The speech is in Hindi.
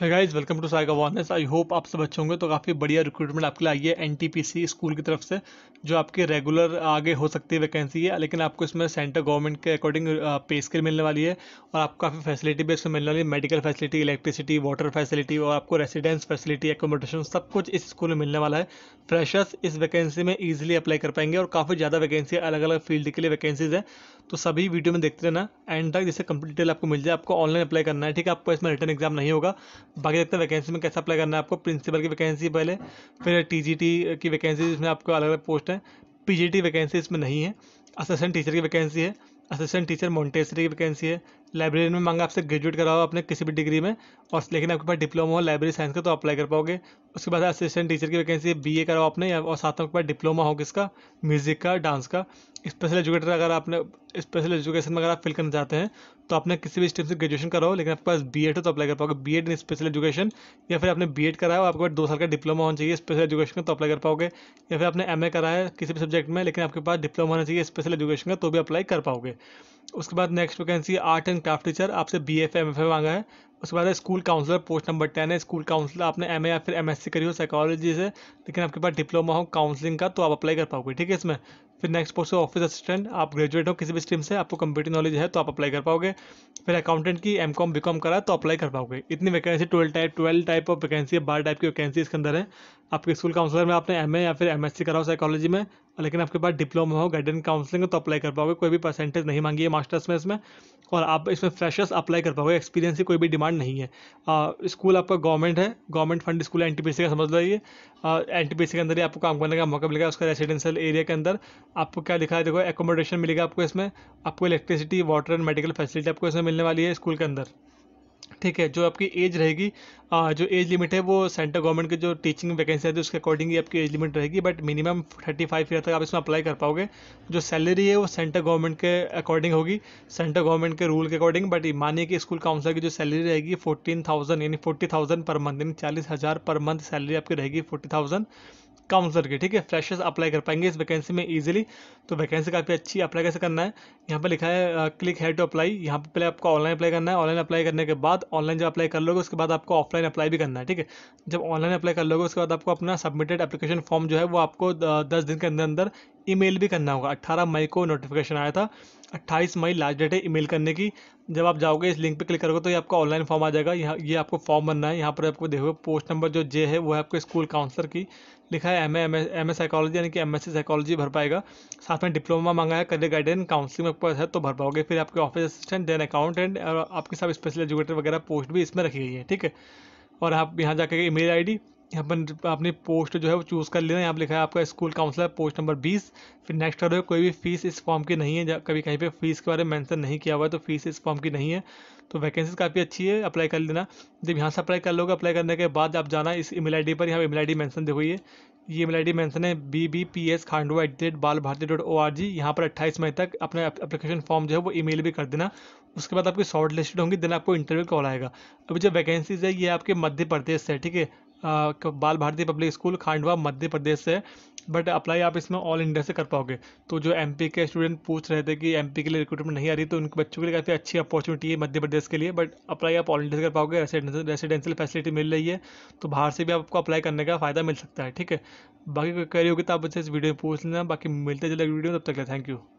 है गाइज वेलकम टू साइगा वॉर्नेस आई होप आप सब अच्छे होंगे तो काफ़ी बढ़िया रिक्रूटमेंट आपके लिए आई है एन स्कूल की तरफ से जो आपके रेगुलर आगे हो सकती है वैकेंसी है लेकिन आपको इसमें सेंटर गवर्नमेंट के अकॉर्डिंग पे स्केल मिलने वाली है और आपको काफ़ी फैसिलिटी भी इसमें मिलने वाली है medical facility electricity water facility और आपको रेसिडेंस फैसिलिटी एकोमोडेशन सब कुछ इस स्कूल में मिलने वाला है फ्रेशर्स इस वैकेंसी में ईजिली अप्लाई कर पाएंगे और काफ़ी ज़्यादा वैकेंसी अलग अलग फील्ड के लिए वैकेंसीज है तो सभी वीडियो में देखते रहना एंड तक जैसे कंप्लीट डिटेल आपको मिल जाए आपको ऑनलाइन अप्लाई करना है ठीक है आपको इसमें रिटर्न एग्जाम नहीं होगा बाकी देखते हैं वैकेंसी में कैसे अप्लाई करना है आपको प्रिंसिपल की वैकेंसी पहले फिर टीजीटी की वैकेंसी जिसमें आपको अलग अलग पोस्ट है पीजीटी वैकेंसी इसमें नहीं है असिस्टेंट टीचर की वैकेंसी है असिस्टेंट टीचर मोन्टेसरी की वैकेंसी है लाइब्रेरी में मांगा आपसे ग्रेजुएट कराओ अपने किसी भी डिग्री में और लेकिन आपके पास डिप्लोमा हो लाइब्रेरी साइंस का तो अप्लाई कर पाओगे उसके बाद असिस्टेंट टीचर की वैकेंसी बी ए कराओ आपने और साथ में आपके पास डिप्लोमा हो किसका म्यूज़िक का डांस का स्पेशल एजुकेटर अगर आपने स्पेशल एजुकेशन में अगर आप फिल करना चाहते हैं तो आपने किसी भी स्टेम से ग्रेजुएशन कराओ लेकिन आपके पास बी एड हो तो अप्लाई कर पाओगे B Ed in special education या फिर आपने बी एड कराया हो आपके पास दो साल का डिप्लोमा होना चाहिए स्पेशल एजुकेशन का तो अप्लाई कर पाओगे या फिर आपने एम ए कराया किसी भी सब्जेक्ट में लेकिन आपके पास डिप्लोमा होना चाहिए स्पेशल एजुकेशन का तो भी अप्लाई कर पाओगे उसके बाद next vacancy art and staff teacher आपसे B F M F A मांगा है उसके बाद school counsellor post number ten है स्कूल काउंसलर आपने एम ए या फिर एम करी हो साइकोलॉजी से लेकिन आपके पास डिप्लोमा हो काउंसलिंग का तो आप अप्लाई कर पाओगे ठीक है इसमें फिर नेक्स्ट पोस्ट है ऑफिस असिस्टेंट आप ग्रेजुएट हो किसी भी स्ट्रीम से आपको कंप्यूटर नॉलेज है तो आप अप्लाई कर पाओगे फिर अकाउंटेंट की एम कॉम बी कॉम करा तो अप्लाई कर पाओगे इतनी vacancy twelve type twelve type of vacancy है बारह टाइप की वैकेंसी इसके अंदर है आपके स्कूल काउंसलर में आपने एम या फिर एम एस सी करा हो साइकोलॉजी में लेकिन आपके पास डिप्लोमा हो गाइडेंस काउंसलिंग हो तो अप्लाई कर पाओगे कोई भी परसेंटेज नहीं मांगी है मास्टर्स में इसमें और आप इसमें फ्रेशर्स अप्लाई कर पाओगे एक्सपीरियंस की कोई भी डिमांड नहीं है स्कूल आपका गवर्नमेंट है government fund school N T P C का समझ लो ये एन टी पी सी के अंदर ही आपको काम करने का मौका मिलेगा उसका रेसिडेंशियल एरिया के अंदर आपको क्या लिखा है देखो एकोमोडेशन मिलेगा आपको इसमें आपको electricity water and medical facility आपको इसमें मिलने वाली है स्कूल के अंदर ठीक है जो आपकी एज रहेगी जो एज लिमिट है वो सेंट्रल गवर्नमेंट की जो टीचिंग वैकेंसी आती है उसके अकॉर्डिंग ही आपकी एज लिमिट रहेगी but minimum thirty five year तक आप इसमें अप्लाई कर पाओगे जो सैलरी है वो सेंट्रल गवर्नमेंट के अकॉर्डिंग होगी सेंट्रल गवर्नमेंट के रूल के अकॉर्डिंग बट मानिए कि स्कूल काउंसिल की जो सैलरी रहेगी फोर्टीन थाउजेंड यानी फोर्टी थाउजेंड पर मंथ यानी चालीस हज़ार पर मंथ सैलरी आपकी रहेगी फोर्टी थाउजेंड काउंसलर की ठीक है फ्रेशर्स अप्लाई कर पाएंगे इस वैकेंसी में इजीली तो वैकेंसी काफ़ी अच्छी अप्लाई कैसे करना है यहाँ पर लिखा है क्लिक है टू अप्लाई यहाँ पर पहले आपको ऑनलाइन अप्लाई करना है ऑनलाइन अप्लाई करने के बाद ऑनलाइन जब अप्लाई कर लोगे उसके बाद आपको ऑफलाइन अप्लाई भी करना है ठीक है जब ऑनलाइन अप्लाई कर लोगे उसके बाद आपको अपना सबमिटेड अपलीकेशन फॉर्म जो है वो आपको दस दिन के अंदर अंदर ईमेल भी करना होगा 18 मई को नोटिफिकेशन आया था 28 मई लास्ट डेट है ईमेल करने की जब आप जाओगे इस लिंक पे क्लिक करोगे तो ये आपका ऑनलाइन फॉर्म आ जाएगा यहाँ ये आपको फॉर्म भरना है यहाँ पर आपको देखोगे पोस्ट नंबर जो जे है वो है आपको स्कूल काउंसलर की लिखा है M M M S psychology यानी कि एम एस सी साइकोलॉजी भर पाएगा साथ में डिप्लोमा मांगा है करियर गाइडेंस काउंसलिंग में पास है तो भर पाओगे फिर आपके ऑफिस असिस्टेंट देन अकाउंटेंट और आपके सब स्पेशल एजुकेटर वगैरह पोस्ट भी इसमें रखी गई है ठीक है और आप यहाँ जाकर आई डी यहाँ पर अपनी पोस्ट जो है वो चूज़ कर लेना यहाँ पर लिखा है आपका स्कूल काउंसलर पोस्ट नंबर बीस फिर नेक्स्ट आ कोई भी फीस इस फॉर्म की नहीं है कभी कहीं पे फीस के बारे में मेंशन नहीं किया हुआ है तो फीस इस फॉर्म की नहीं है तो वैकेंसीज काफ़ी अच्छी है अप्लाई कर लेना जब यहाँ से अप्लाई कर लोगे अप्लाई करने के बाद आप जाना इस ईमेल आईडी पर यहाँ ईमेल आईडी मेंशन देखो ये ये ईमेल आई मेंशन है B B P S Khandwa at the rate Bal Bharati dot O R G यहाँ पर अट्ठाईस मई तक अपने अप्लीकेशन फॉर्म जो है वो ईमेल भी कर देना उसके बाद आपकी शॉर्ट लिस्टेड होंगी देन आपको इंटरव्यू कॉल आएगा अभी जो वैकेंसीज है ये आपके मध्य प्रदेश से ठीक है बाल भारती पब्लिक स्कूल खांडवा मध्य प्रदेश से बट अप्लाई आप इसमें ऑल इंडिया से कर पाओगे तो जो एम के स्टूडेंट पूछ रहे थे कि एम के लिए रिक्रूटमेंट नहीं आ रही तो उनके बच्चों के लिए काफ़ी अच्छी अपॉर्चुनिटी है मध्य प्रदेश के लिए बट अप्लाई आप ऑल इंडिया से कर पाओगे रेसिडेंशियल फैसिलिटी मिल रही है तो बाहर से भी आपको अप्लाई करने का फ़ायदा मिल सकता है ठीक है बाकी कह रही होगी तो आप इस वीडियो में पूछ लेना बाकी मिलते जल्दी वीडियो तब तक थैंक यू